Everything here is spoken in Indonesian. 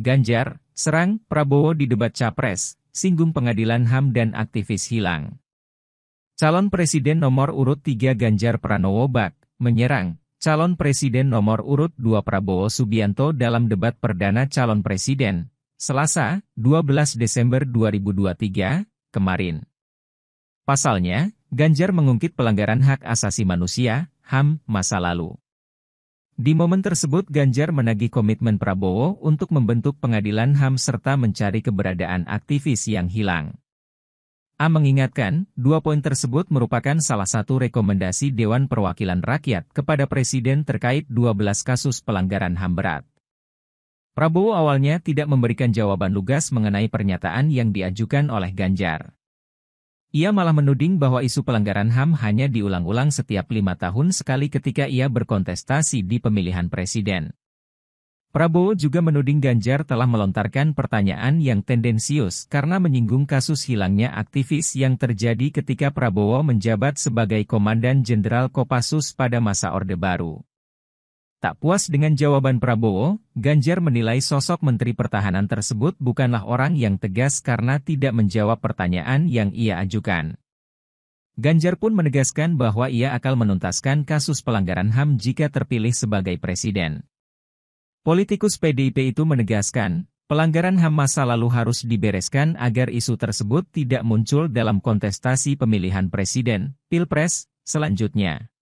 Ganjar, serang Prabowo di debat Capres, singgung pengadilan HAM dan aktivis hilang. Calon Presiden nomor urut 3 Ganjar Pranowo Bak, menyerang, calon Presiden nomor urut 2 Prabowo Subianto dalam debat perdana calon Presiden, Selasa, 12 Desember 2023, kemarin. Pasalnya, Ganjar mengungkit pelanggaran hak asasi manusia, HAM, masa lalu. Di momen tersebut Ganjar menagih komitmen Prabowo untuk membentuk pengadilan HAM serta mencari keberadaan aktivis yang hilang. A mengingatkan, dua poin tersebut merupakan salah satu rekomendasi Dewan Perwakilan Rakyat kepada Presiden terkait 12 kasus pelanggaran HAM berat. Prabowo awalnya tidak memberikan jawaban lugas mengenai pernyataan yang diajukan oleh Ganjar. Ia malah menuding bahwa isu pelanggaran HAM hanya diulang-ulang setiap lima tahun sekali ketika ia berkontestasi di pemilihan presiden. Prabowo juga menuding Ganjar telah melontarkan pertanyaan yang tendensius karena menyinggung kasus hilangnya aktivis yang terjadi ketika Prabowo menjabat sebagai Komandan Jenderal Kopassus pada masa Orde Baru. Tak puas dengan jawaban Prabowo, Ganjar menilai sosok Menteri Pertahanan tersebut bukanlah orang yang tegas karena tidak menjawab pertanyaan yang ia ajukan. Ganjar pun menegaskan bahwa ia akan menuntaskan kasus pelanggaran HAM jika terpilih sebagai presiden. Politikus PDIP itu menegaskan, pelanggaran HAM masa lalu harus dibereskan agar isu tersebut tidak muncul dalam kontestasi pemilihan presiden, Pilpres, selanjutnya.